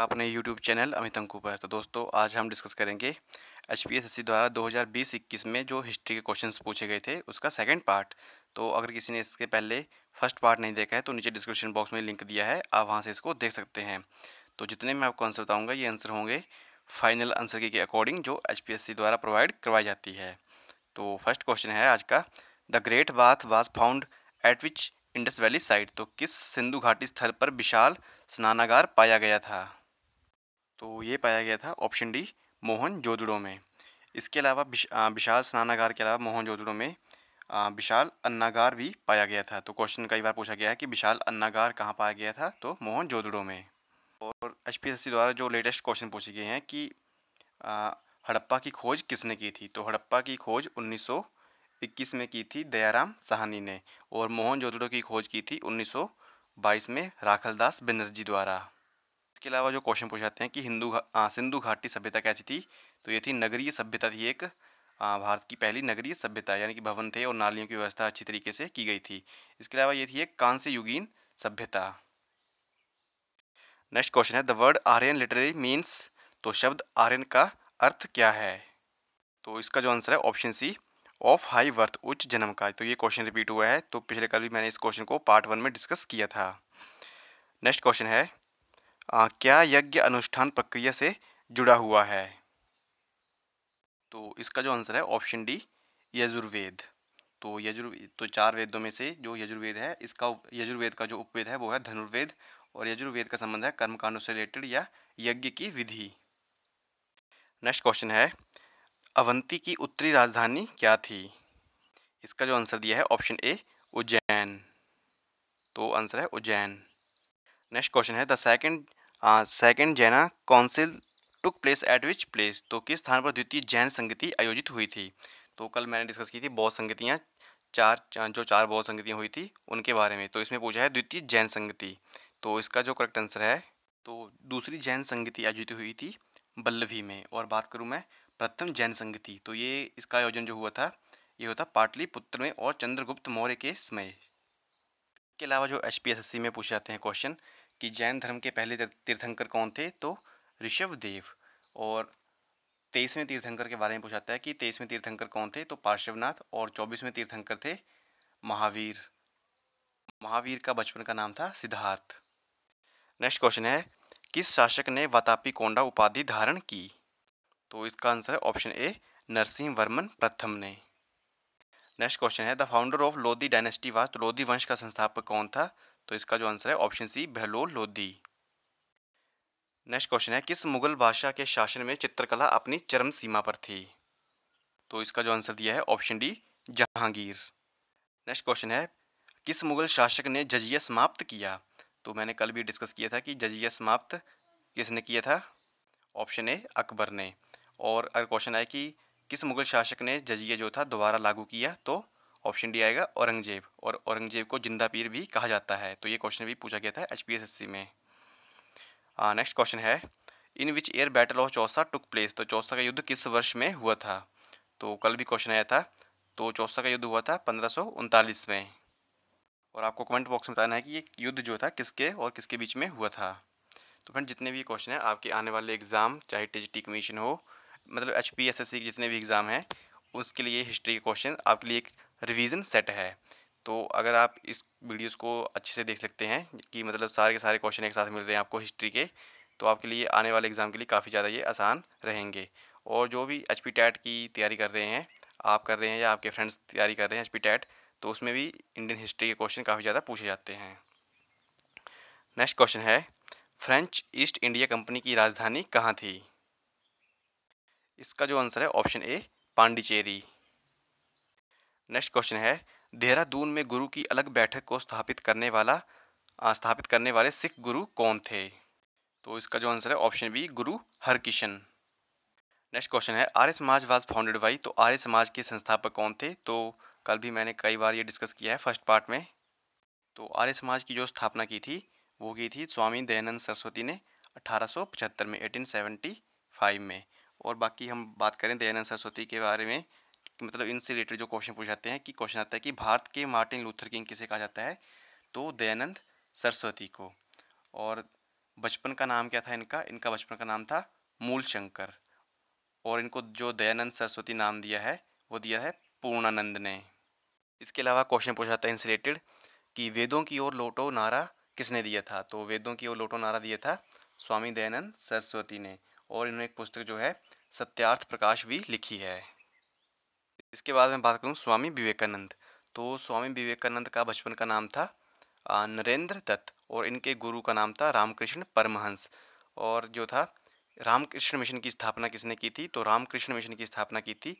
अपने YouTube channel Amit अंकू पर तो दोस्तों आज हम डिस्कस करेंगे एच पी एस द्वारा 2020-21 में जो हिस्ट्री के क्वेश्चंस पूछे गए थे उसका सेकंड पार्ट तो अगर किसी ने इसके पहले फर्स्ट पार्ट नहीं देखा है तो नीचे डिस्क्रिप्शन बॉक्स में लिंक दिया है आप वहाँ से इसको देख सकते हैं तो जितने मैं आपको आंसर बताऊँगा ये आंसर होंगे फाइनल आंसर के अकॉर्डिंग जो एच द्वारा प्रोवाइड करवाई जाती है तो फर्स्ट क्वेश्चन है आज का the great bath was found at which Indus valley site तो किस सिंधु घाटी स्थल पर विशाल स्नानागार पाया गया था तो ये पाया गया था ऑप्शन डी मोहन जोदड़ो में इसके अलावा विशाल स्नानागार के अलावा मोहन जोदड़ो में विशाल अन्नागार भी पाया गया था तो क्वेश्चन कई बार पूछा गया है कि विशाल अन्नागार कहाँ पाया गया था तो मोहन जोदड़ो में और एच द्वारा जो लेटेस्ट क्वेश्चन पूछे गए हैं कि आ, हड़प्पा की खोज किसने की थी तो हड़प्पा की खोज इक्कीस में की थी दयाराम साहनी ने और मोहन जोदड़ो की खोज की थी 1922 में राखलदास बनर्जी द्वारा इसके अलावा जो क्वेश्चन पूछ जाते हैं कि हिंदू सिंधु घाटी सभ्यता कैसी थी तो ये थी नगरीय सभ्यता थी एक आ, भारत की पहली नगरीय सभ्यता यानी कि भवन थे और नालियों की व्यवस्था अच्छी तरीके से की गई थी इसके अलावा ये थी एक कांस्य युगीन सभ्यता नेक्स्ट क्वेश्चन है the word Aryan literary means तो शब्द आर्यन का अर्थ क्या है तो इसका जो आंसर है option C of high birth उच्च जन्म का तो ये क्वेश्चन रिपीट हुआ है तो पिछले कल भी मैंने इस क्वेश्चन को पार्ट वन में डिस्कस किया था नेक्स्ट क्वेश्चन है क्या यज्ञ अनुष्ठान प्रक्रिया से जुड़ा हुआ है तो इसका जो आंसर है ऑप्शन डी यजुर्वेद तो यजुर्वेद तो चार वेदों में से जो यजुर्वेद है इसका यजुर्वेद का जो उपवेद है वो है धनुर्वेद और यजुर्वेद का संबंध है कर्मकांडों से रिलेटेड या यज्ञ की विधि नेक्स्ट क्वेश्चन है अवंती की उत्तरी राजधानी क्या थी इसका जो आंसर दिया है ऑप्शन ए उज्जैन तो आंसर है उज्जैन नेक्स्ट क्वेश्चन है the second second Jaina council took place at which place तो किस स्थान पर द्वितीय जैन संगति आयोजित हुई थी तो कल मैंने डिस्कस की थी बौद्ध संगतियाँ चार जो चार बौद्ध संगतियाँ हुई थी उनके बारे में तो इसमें पूछा है द्वितीय जैन संगति तो इसका जो करेक्ट आंसर है तो दूसरी जैन संगति आयोजित हुई थी बल्लभी में और बात करूँ मैं प्रथम जैन संगति तो ये इसका आयोजन जो हुआ था ये होता पाटलिपुत्र में और चंद्रगुप्त मौर्य के समय इसके अलावा जो एच में पूछे जाते हैं क्वेश्चन कि जैन धर्म के पहले तीर्थंकर कौन थे तो ऋषभ देव और तेईसवें तीर्थंकर के बारे में पूछाता है कि तेईसवें तीर्थंकर कौन थे तो पार्श्वनाथ और चौबीसवें तीर्थंकर थे महावीर महावीर का बचपन का नाम था सिद्धार्थ नेक्स्ट क्वेश्चन है किस शासक ने वातापी कोंडा उपाधि धारण की तो इसका आंसर है ऑप्शन ए नरसिंह वर्मन प्रथम ने नेक्स्ट क्वेश्चन है the founder of Lodhi dynasty was तो लोधी वंश का संस्थापक कौन था तो इसका जो आंसर है option C Bahlol Lodhi next question है किस मुगल बादशाह के शासन में चित्रकला अपनी चरम सीमा पर थी तो इसका जो आंसर दिया है option D Jahangir next question है किस मुगल शासक ने जजिया समाप्त किया तो मैंने कल भी डिस्कस किया था कि जजिया समाप्त किसने किया था ऑप्शन ए अकबर ने और अगर क्वेश्चन आया कि किस मुगल शासक ने जजिया जो था दोबारा लागू किया तो ऑप्शन डी आएगा औरंगजेब और औरंगजेब को जिंदा पीर भी कहा जाता है तो ये क्वेश्चन भी पूछा गया था एच में नेक्स्ट क्वेश्चन है in which year battle of Chausa took place तो चौसा का युद्ध किस वर्ष में हुआ था तो कल भी क्वेश्चन आया था तो चौसा का युद्ध हुआ था पंद्रह में और आपको कमेंट बॉक्स में बताना है कि ये युद्ध जो था किसके और किसके बीच में हुआ था तो फ्रेंड जितने भी क्वेश्चन हैं आपके आने वाले एग्ज़ाम चाहे टी कमीशन हो मतलब H P S S C के जितने भी एग्ज़ाम हैं उसके लिए हिस्ट्री के क्वेश्चन आपके लिए एक रिवीजन सेट है तो अगर आप इस वीडियोस को अच्छे से देख सकते हैं कि मतलब सारे के सारे क्वेश्चन एक साथ मिल रहे हैं आपको हिस्ट्री के तो आपके लिए आने वाले एग्ज़ाम के लिए काफ़ी ज़्यादा ये आसान रहेंगे और जो भी एच पी टैट की तैयारी कर रहे हैं आप कर रहे हैं या आपके फ्रेंड्स तैयारी कर रहे हैं एच पी टैट तो उसमें भी इंडियन हिस्ट्री के क्वेश्चन काफ़ी ज़्यादा पूछे जाते हैं नेक्स्ट क्वेश्चन है फ्रेंच ईस्ट इंडिया कंपनी की राजधानी कहाँ थी इसका जो आंसर है option A Pondicherry next question है देहरादून में गुरु की अलग बैठक को स्थापित करने वाला स्थापित करने वाले सिख गुरु कौन थे तो इसका जो आंसर है ऑप्शन बी गुरु हरकिशन नेक्स्ट क्वेश्चन है आर्य समाज वाज फाउंडेड बाई तो आर्य समाज के संस्थापक कौन थे तो कल भी मैंने कई बार ये डिस्कस किया है फर्स्ट पार्ट में तो आर्य समाज की जो स्थापना की थी वो की थी स्वामी दयानंद सरस्वती ने 1875 में 1875 में और बाकी हम बात करें दयानंद सरस्वती के बारे में कि मतलब इनसे रिलेटेड जो क्वेश्चन पूछ जाते हैं कि क्वेश्चन आता है कि भारत के मार्टिन लूथर किंग किसे कहा जाता है तो दयानंद सरस्वती को और बचपन का नाम क्या था इनका इनका बचपन का नाम था मूल शंकर और इनको जो दयानंद सरस्वती नाम दिया है वो दिया है पूर्णानंद ने इसके अलावा क्वेश्चन पूछा जाता है इनसे रिलेटेड कि वेदों की ओर लोटो नारा किसने दिया था तो वेदों की ओर लोटो नारा दिया था स्वामी दयानंद सरस्वती ने और इन्होंने एक पुस्तक जो है सत्यार्थ प्रकाश भी लिखी है इसके बाद मैं बात करूँ स्वामी विवेकानंद तो स्वामी विवेकानंद का बचपन का नाम था नरेंद्र दत्त और इनके गुरु का नाम था रामकृष्ण परमहंस और जो था रामकृष्ण मिशन की स्थापना किसने की थी तो रामकृष्ण मिशन की स्थापना की थी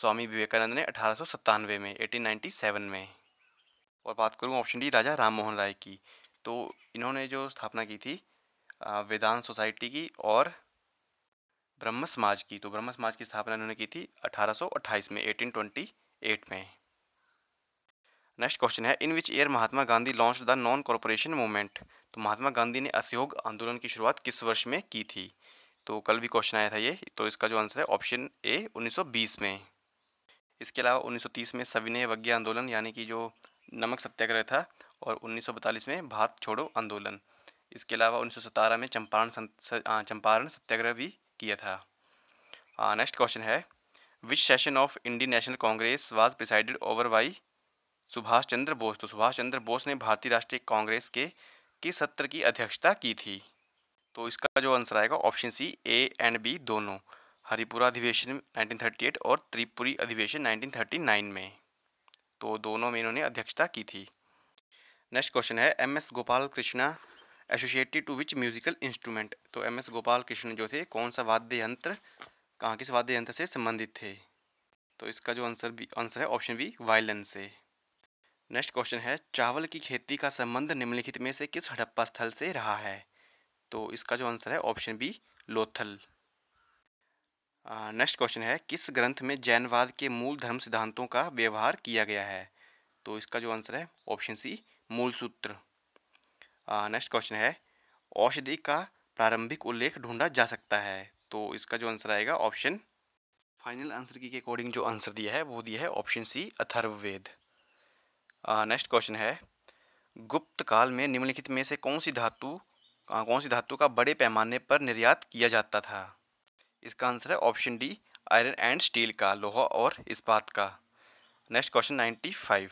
स्वामी विवेकानंद ने अठारह में एटीन में और बात करूँ ऑप्शन डी राजा राम मोहन राय की तो इन्होंने जो स्थापना की थी वेदांत सोसाइटी की और ब्रह्म समाज की तो ब्रह्म समाज की स्थापना इन्होंने की थी 1828 में 1828 में नेक्स्ट क्वेश्चन है in which year Mahatma Gandhi launch the non cooperation movement तो महात्मा गांधी ने असहयोग आंदोलन की शुरुआत किस वर्ष में की थी तो कल भी क्वेश्चन आया था ये तो इसका जो आंसर है ऑप्शन ए 1920 में इसके अलावा 1930 में सविनय वज्ञ आंदोलन यानी कि जो नमक सत्याग्रह था और उन्नीस में भारत छोड़ो आंदोलन इसके अलावा उन्नीस में चंपारण चंपारण सत्याग्रह भी किया था नेक्स्ट हाँ, क्वेश्चन है which session of Indian National Congress was presided over by Subhash Chandra Bose तो सुभाष चंद्र बोस ने भारतीय राष्ट्रीय कांग्रेस के किस सत्र की अध्यक्षता की थी तो इसका जो आंसर आएगा option C A and B दोनों हरिपुरा अधिवेशन 1938 और त्रिपुरी अधिवेशन 1939 में तो दोनों में इन्होंने अध्यक्षता की थी नेक्स्ट क्वेश्चन है M S Gopal Krishna associated to which musical instrument तो एम एस गोपाल कृष्ण जो थे कौन सा वाद्य यंत्र कहाँ किस वाद्य यंत्र से संबंधित थे तो इसका जो आंसर भी आंसर है ऑप्शन बी वायलन से नेक्स्ट क्वेश्चन है चावल की खेती का संबंध निम्नलिखित में से किस हड़प्पा स्थल से रहा है तो इसका जो आंसर है option B Lothal next question है किस ग्रंथ में जैनवाद के मूल धर्म सिद्धांतों का व्यवहार किया गया है तो इसका जो आंसर है ऑप्शन सी मूल सूत्र नेक्स्ट क्वेश्चन है औषधि का प्रारंभिक उल्लेख ढूंढा जा सकता है तो इसका जो आंसर आएगा ऑप्शन फाइनल आंसर की के अकॉर्डिंग जो आंसर दिया है वो दिया है option C Atharvaveda next question है गुप्त काल में निम्नलिखित में से कौन सी धातु कौन सी धातु का बड़े पैमाने पर निर्यात किया जाता था इसका आंसर है option D iron and steel का लोहा और इस्पात का next question ninety five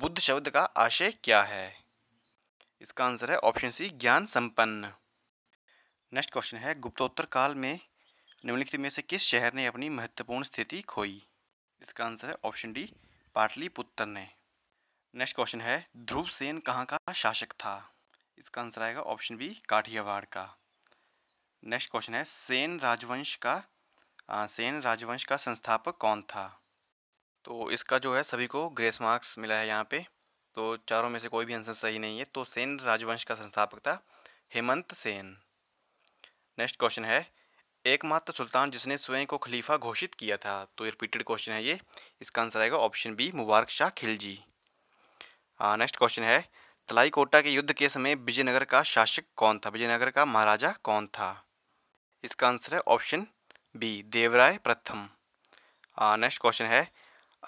Buddha शब्द का आशय क्या है इसका आंसर है ऑप्शन सी ज्ञान संपन्न नेक्स्ट क्वेश्चन है गुप्तोत्तर काल में निम्नलिखित में से किस शहर ने अपनी महत्वपूर्ण स्थिति खोई इसका आंसर है ऑप्शन डी पाटलिपुत्र ने नेक्स्ट क्वेश्चन है ध्रुव सेन कहाँ का शासक था इसका आंसर आएगा ऑप्शन बी काठियावाड़ का नेक्स्ट क्वेश्चन है सेन राजवंश का आ, सेन राजवंश का संस्थापक कौन था तो इसका जो है सभी को ग्रेस मार्क्स मिला है यहाँ पे तो चारों में से कोई भी आंसर सही नहीं है तो सेन राजवंश का संस्थापक था हेमंत सेन नेक्स्ट क्वेश्चन है एकमात्र सुल्तान जिसने स्वयं को खलीफा घोषित किया था तो रिपीटेड क्वेश्चन है ये इसका आंसर आएगा option B Mubarak Shah Khilji next question है तलाई कोटा के युद्ध के समय विजयनगर का शासक कौन था विजयनगर का महाराजा कौन था इसका आंसर है ऑप्शन बी देवराय प्रथम नेक्स्ट क्वेश्चन है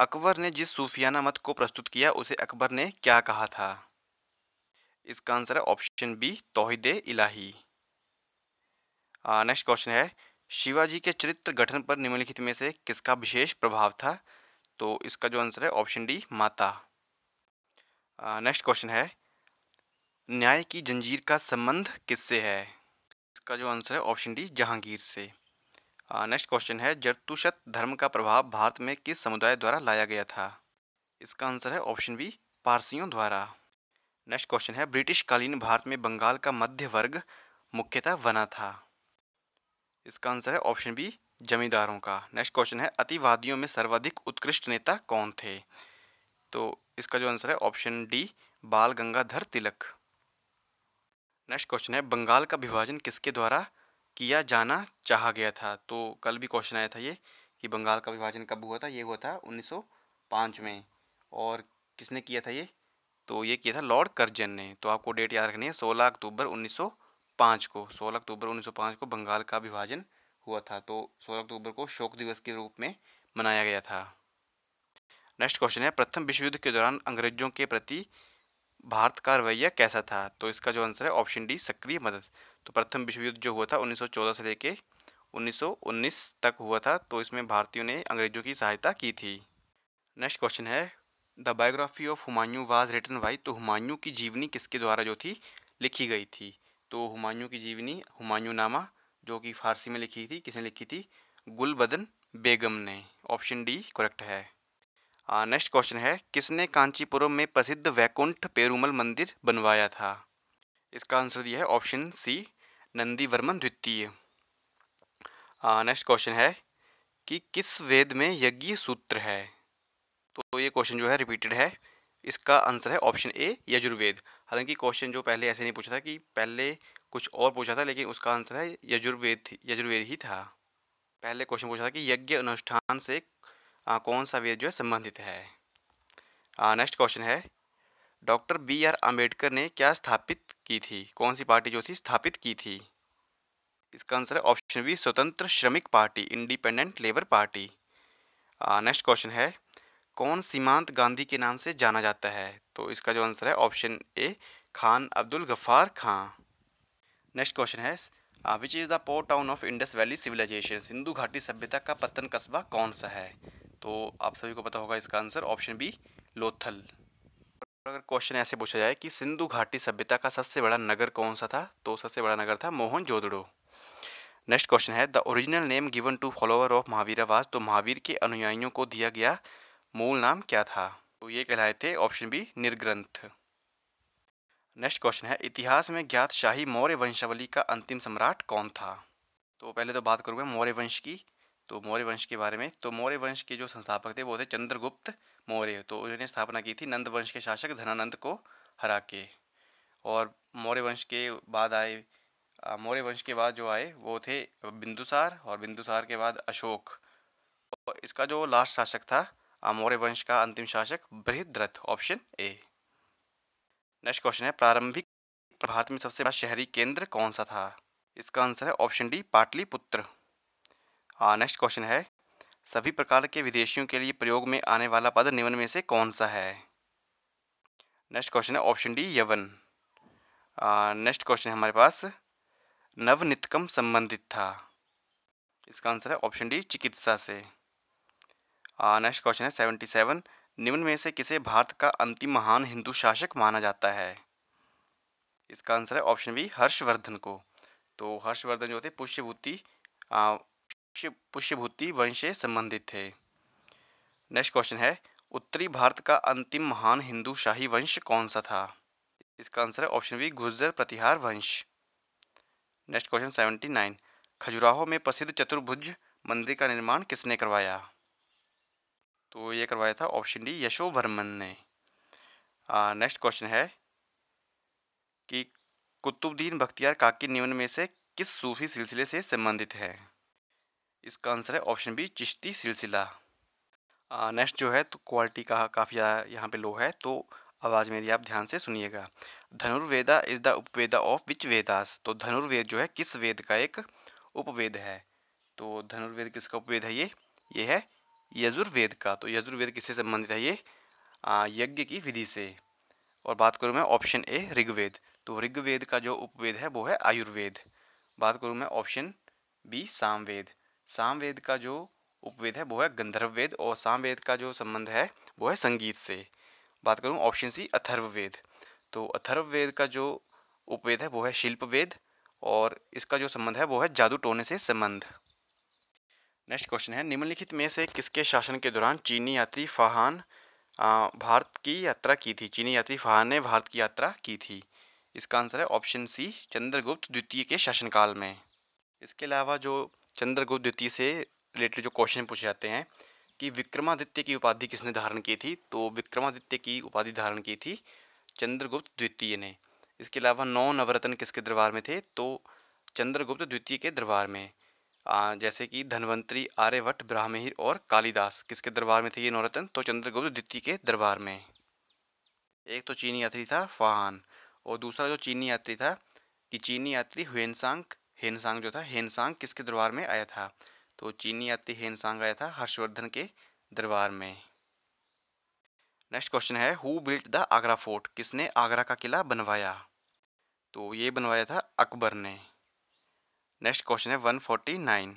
अकबर ने जिस सूफियाना मत को प्रस्तुत किया उसे अकबर ने क्या कहा था इसका आंसर है option B Tauhid Ilahi next question है शिवाजी के चरित्र गठन पर निम्नलिखित में से किसका विशेष प्रभाव था तो इसका जो आंसर है ऑप्शन डी माता नेक्स्ट क्वेश्चन है न्याय की जंजीर का संबंध किससे है इसका जो आंसर है ऑप्शन डी जहांगीर से नेक्स्ट क्वेश्चन है जरतुशत धर्म का प्रभाव भारत में किस समुदाय द्वारा लाया गया था इसका आंसर है ऑप्शन बी पारसियों द्वारा नेक्स्ट क्वेश्चन है ब्रिटिश कालीन भारत में बंगाल का मध्य वर्ग मुख्यतः बना था इसका आंसर है ऑप्शन बी जमींदारों का नेक्स्ट क्वेश्चन है अतिवादियों में सर्वाधिक उत्कृष्ट नेता कौन थे तो इसका जो आंसर है ऑप्शन डी बाल गंगाधर तिलक नेक्स्ट क्वेश्चन है बंगाल का विभाजन किसके द्वारा किया जाना चाहा गया था तो कल भी क्वेश्चन आया था ये कि बंगाल का विभाजन कब हुआ था ये हुआ था 1905 में और किसने किया था ये तो ये किया था लॉर्ड कर्जन ने तो आपको डेट याद रखनी है 16 अक्टूबर 1905 को 16 अक्टूबर 1905 को बंगाल का विभाजन हुआ था तो 16 अक्टूबर को शोक दिवस के रूप में मनाया गया था नेक्स्ट क्वेश्चन है प्रथम विश्व युद्ध के दौरान अंग्रेजों के प्रति भारत का रवैया कैसा था तो इसका जो आंसर है ऑप्शन डी सक्रिय मदद तो प्रथम विश्व युद्ध जो हुआ था 1914 से लेके 1919 तक हुआ था तो इसमें भारतीयों ने अंग्रेजों की सहायता की थी नेक्स्ट क्वेश्चन है the biography of Humayun was written by तो हुमायूं की जीवनी किसके द्वारा जो थी लिखी गई थी तो हुमायूं की जीवनी हुमायूं नामा जो कि फारसी में लिखी थी किसने लिखी थी गुलबदन बेगम ने ऑप्शन डी करेक्ट है नेक्स्ट क्वेश्चन है किसने कांचीपुरम में प्रसिद्ध वैकुंठ पेरूमल मंदिर बनवाया था इसका आंसर दिया है ऑप्शन सी नंदी वर्मन द्वितीय नेक्स्ट क्वेश्चन है कि किस वेद में यज्ञ सूत्र है तो ये क्वेश्चन जो है रिपीटेड है इसका आंसर है ऑप्शन ए यजुर्वेद हालांकि क्वेश्चन जो पहले ऐसे नहीं पूछा था कि पहले कुछ और पूछा था लेकिन उसका आंसर है यजुर्वेद यजुर्वेद ही था पहले क्वेश्चन पूछा था कि यज्ञ अनुष्ठान से आ, कौन सा वेद जो है संबंधित है नेक्स्ट क्वेश्चन है डॉक्टर बी आर आम्बेडकर ने क्या स्थापित की थी कौन सी पार्टी जो थी स्थापित की थी इसका आंसर है ऑप्शन बी स्वतंत्र श्रमिक party independent labour party next question है कौन सीमांत गांधी के नाम से जाना जाता है तो इसका जो आंसर है option A Khan Abdul Ghaffar Khan next question है which is the port town of Indus valley civilization Sindhu घाटी सभ्यता का पतन कस्बा कौन सा है तो आप सभी को पता होगा इसका आंसर ऑप्शन बी लोथल अगर क्वेश्चन ऐसे पूछा जाए कि सिंधु घाटी सभ्यता का सबसे बड़ा नगर कौन सा था तो सबसे बड़ा नगर था मोहन जोदड़ो नेक्स्ट क्वेश्चन है the original name given to follower of Mahavira was तो महावीर के अनुयायियों को दिया गया मूल नाम क्या था तो ये कहलाए थे option B Nirgranth next question है इतिहास में ज्ञात शाही मौर्य वंशावली का अंतिम सम्राट कौन था तो पहले तो बात करूँगा मौर्य वंश की तो मौर्य वंश के बारे में तो मौर्य वंश के जो संस्थापक थे वो थे चंद्रगुप्त मौर्य तो उन्होंने स्थापना की थी नंद वंश के शासक धनानंद को हरा के और मौर्य वंश के बाद आए मौर्य वंश के बाद जो आए वो थे बिंदुसार और बिंदुसार के बाद अशोक और इसका जो लास्ट शासक था मौर्य वंश का अंतिम शासक Brihadratha option A next question है प्रारंभिक भारत में सबसे बड़ा शहरी केंद्र कौन सा था इसका आंसर है option D Pataliputra next question है सभी प्रकार के विदेशियों के लिए प्रयोग में आने वाला पद निम्न में से कौन सा है नेक्स्ट क्वेश्चन है option D Yavana next question है हमारे पास नवनितकम संबंधित था इसका आंसर है ऑप्शन डी चिकित्सा से नेक्स्ट क्वेश्चन है सेवेंटी सेवन निम्न में से किसे भारत का अंतिम महान हिंदू शासक माना जाता है इसका आंसर है ऑप्शन बी हर्षवर्धन को तो हर्षवर्धन जो थे पुष्यभूति पुष्यभूति वंश से संबंधित थे नेक्स्ट क्वेश्चन है उत्तरी भारत का अंतिम महान हिंदू शाही वंश कौन सा था इसका आंसर है ऑप्शन बी गुर्जर प्रतिहार वंश next question seventy nine Khajuraho में प्रसिद्ध चतुर्भुज मंदिर का निर्माण किसने करवाया तो ये करवाया था ऑप्शन डी यशोवर्मन ने नेक्स्ट क्वेश्चन है कि कुतुबुद्दीन बख्तियार काकी निम्न में से किस सूफी सिलसिले से संबंधित है इसका आंसर है ऑप्शन बी चिश्ती सिलसिला नेक्स्ट जो है तो क्वालिटी का काफ़ी यहाँ पे लो है तो आवाज़ मेरी आप ध्यान से सुनिएगा Dhanurveda is the Upaveda of which Vedas तो धनुर्वेद जो है किस वेद का एक उपवेद है तो धनुर्वेद किसका उपवेद है ये ये है यजुर्वेद का तो यजुर्वेद किससे संबंधित है ये यज्ञ की विधि से और बात करूँ मैं ऑप्शन ए ऋग्वेद तो ऋग्वेद का जो उपवेद है वो है आयुर्वेद बात करूँ मैं ऑप्शन बी सामवेद सामवेद का जो उपवेद है वो है गंधर्व वेद और सामवेद का जो संबंध है वो है संगीत से बात करूँ ऑप्शन सी अथर्व वेद तो अथर्व वेद का जो उपवेद है वो है शिल्प वेद और इसका जो संबंध है वो है जादू टोने से संबंध नेक्स्ट क्वेश्चन है निम्नलिखित में से किसके शासन के दौरान चीनी यात्री फाहान भारत की यात्रा की थी चीनी यात्री फाहान ने भारत की यात्रा की थी इसका आंसर है ऑप्शन सी चंद्रगुप्त द्वितीय के शासनकाल में इसके अलावा जो चंद्रगुप्त द्वितीय से रिलेटेड जो क्वेश्चन पूछे जाते हैं कि विक्रमादित्य की उपाधि किसने धारण की थी तो विक्रमादित्य की उपाधि धारण की थी चंद्रगुप्त द्वितीय ने इसके अलावा नौ नवरत्न किसके दरबार में थे तो चंद्रगुप्त द्वितीय के दरबार में आ, जैसे कि धनवंतरी आर्यभट्ट ब्राह्मीर और कालिदास किसके दरबार में थे ये नवरत्न तो चंद्रगुप्त द्वितीय के दरबार में एक तो चीनी यात्री था फाहान और दूसरा जो चीनी यात्री था कि चीनी यात्री हुएनसांग हेनसांग जो था हेनसांग किसके दरबार में आया था तो चीनी यात्री हेनसांग आया था हर्षवर्धन के दरबार में नेक्स्ट क्वेश्चन है who built the Agra fort किसने आगरा का किला बनवाया तो ये बनवाया था अकबर ने नेक्स्ट क्वेश्चन है 149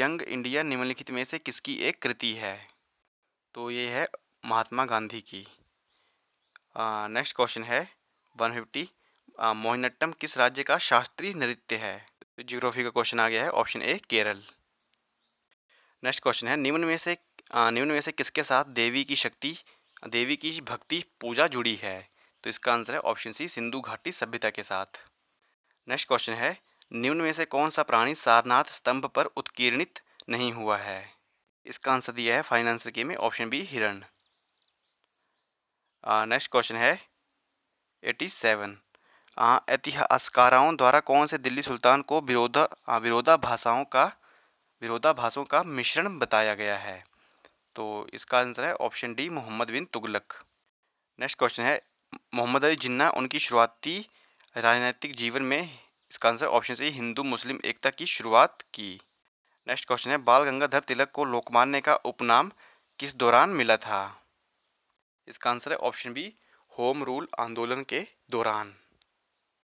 यंग इंडिया निम्नलिखित में से किसकी एक कृति है तो ये है महात्मा गांधी की नेक्स्ट क्वेश्चन है 150 मोहिनट्टम किस राज्य का शास्त्रीय नृत्य है जियोग्राफी तो का क्वेश्चन आ गया है option A Kerala next question है निम्न में से निम्न में से किसके साथ देवी की शक्ति देवी की भक्ति पूजा जुड़ी है तो इसका आंसर है ऑप्शन सी सिंधु घाटी सभ्यता के साथ नेक्स्ट क्वेश्चन है निम्न में से कौन सा प्राणी सारनाथ स्तंभ पर उत्कीर्णित नहीं हुआ है इसका आंसर दिया है फाइनल आंसर के में ऑप्शन बी हिरण नेक्स्ट क्वेश्चन है एटी सेवन इतिहासकारों द्वारा कौन से दिल्ली सुल्तान को विरोधा विरोधा भाषाओं का विरोधा भाषाओं का मिश्रण बताया गया है तो इसका आंसर है option D Mohammad bin Tughlaq next question है मोहम्मद अली जिन्ना उनकी शुरुआती राजनीतिक जीवन में इसका answer option C Hindu Muslim एकता की शुरुआत की नेक्स्ट क्वेश्चन है बाल गंगाधर तिलक को लोकमान्य का उपनाम किस दौरान मिला था इसका आंसर है ऑप्शन बी होम रूल आंदोलन के दौरान